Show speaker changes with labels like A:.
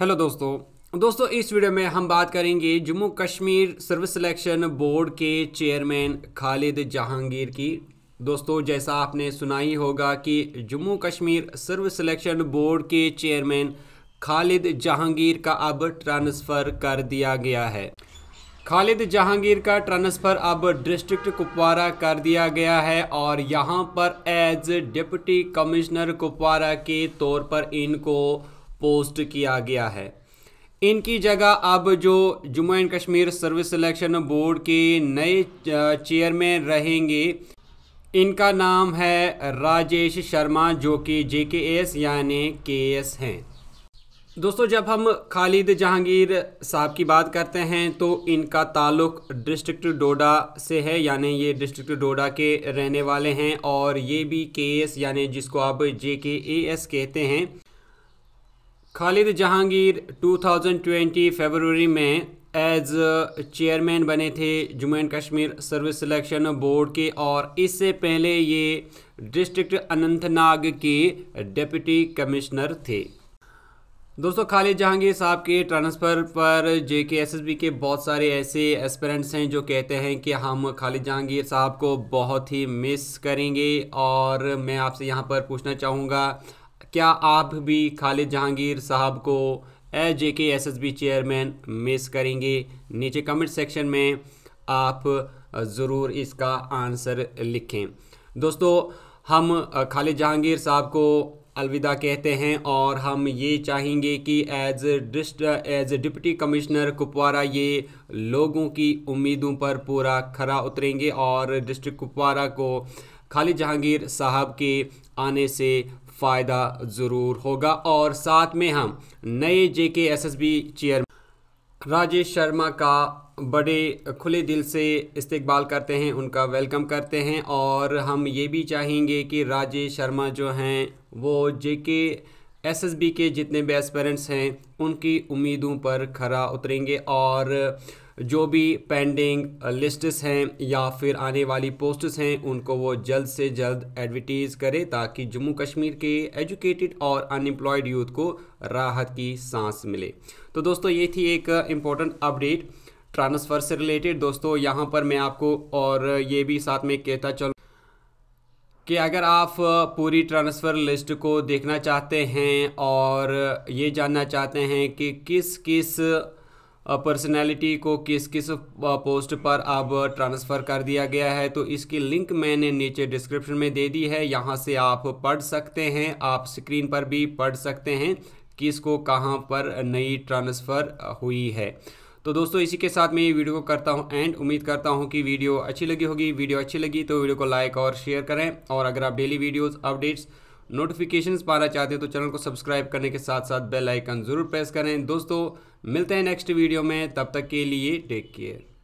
A: hello दोस्तों दोस्तों इस वीडियो में हम बात करेंगे Jammu Kashmir service selection board के चेयरमैन खालिद जहांगीर की दोस्तों जैसा आपने सुना ही होगा कि Jammu Kashmir service selection board के चेयरमैन खालिद जहांगीर का अब ट्रांसफ़र कर दिया गया है खालिद जहांगीर का ट्रांसफ़र अब डिस्ट्रिक्ट कुपवारा कर दिया गया है और यहाँ पर एज डिप्टी कमिश्नर कुपवारा के तौर पर इनको पोस्ट किया गया है इनकी जगह अब जो Jammu and Kashmir service selection board के नए चेयरमैन रहेंगे इनका नाम है राजेश शर्मा जो कि जे के एस यानि के एस हैं दोस्तों जब हम खालिद जहांगीर साहब की बात करते हैं तो इनका ताल्लुक डिस्ट्रिक्ट डोडा से है यानी ये डिस्ट्रिक्ट डोडा के रहने वाले हैं और ये भी के एस यानी जिसको आप जे के ए एस कहते हैं खालिद जहांगीर 2020 फरवरी में एज चेयरमैन बने थे Jammu and Kashmir service selection board के और इससे पहले ये डिस्ट्रिक्ट अनंतनाग के डिप्टी कमिश्नर थे दोस्तों खालिद जहांगीर साहब के ट्रांसफ़र पर जे के एस एस बी के बहुत सारे ऐसे एस्परेंट्स हैं जो कहते हैं कि हम खालिद जहांगीर साहब को बहुत ही मिस करेंगे और मैं आपसे यहाँ पर पूछना चाहूँगा क्या आप भी खालिद जहांगीर साहब को H J K S S B chairman miss करेंगे नीचे कमेंट सेक्शन में आप ज़रूर इसका आंसर लिखें दोस्तों हम खालिद जहांगीर साहब को अलविदा कहते हैं और हम ये चाहेंगे कि as dist as deputy commissioner Kupwara ये लोगों की उम्मीदों पर पूरा खरा उतरेंगे और डिस्ट्रिक्ट कुपवारा को खालिद जहांगीर साहब के आने से फ़ायदा ज़रूर होगा और साथ में हम नए J K S S B chair Rajesh Sharma का बड़े खुले दिल से इस्तकबाल करते हैं उनका वेलकम करते हैं और हम ये भी चाहेंगे कि राजेश शर्मा जो हैं वो जे के एस एस बी के जितने भी एस्पेरेंट्स हैं उनकी उम्मीदों पर खरा उतरेंगे और जो भी पेंडिंग लिस्ट्स uh, हैं या फिर आने वाली पोस्ट्स हैं उनको वो जल्द से जल्द एडवर्टीज़ करे ताकि जम्मू कश्मीर के एजुकेटेड और अनएम्प्लॉयड यूथ को राहत की सांस मिले तो दोस्तों ये थी एक इम्पोर्टेंट अपडेट ट्रांसफ़र से रिलेटेड दोस्तों यहाँ पर मैं आपको और ये भी साथ में कहता चल कि अगर आप uh, पूरी ट्रांसफ़र लिस्ट को देखना चाहते हैं और ये जानना चाहते हैं कि किस किस पर्सनैलिटी को किस किस पोस्ट पर अब ट्रांसफ़र कर दिया गया है तो इसकी लिंक मैंने नीचे डिस्क्रिप्शन में दे दी है यहाँ से आप पढ़ सकते हैं आप स्क्रीन पर भी पढ़ सकते हैं किसको कहाँ पर नई ट्रांसफ़र हुई है तो दोस्तों इसी के साथ मैं ये वीडियो को करता हूँ एंड उम्मीद करता हूँ कि वीडियो अच्छी लगी होगी वीडियो अच्छी लगी तो वीडियो को लाइक और शेयर करें और अगर आप डेली वीडियोज़ अपडेट्स नोटिफिकेशंस पाना चाहते हो तो चैनल को सब्सक्राइब करने के साथ साथ बेल आइकन ज़रूर प्रेस करें दोस्तों मिलते हैं नेक्स्ट वीडियो में तब तक के लिए टेक केयर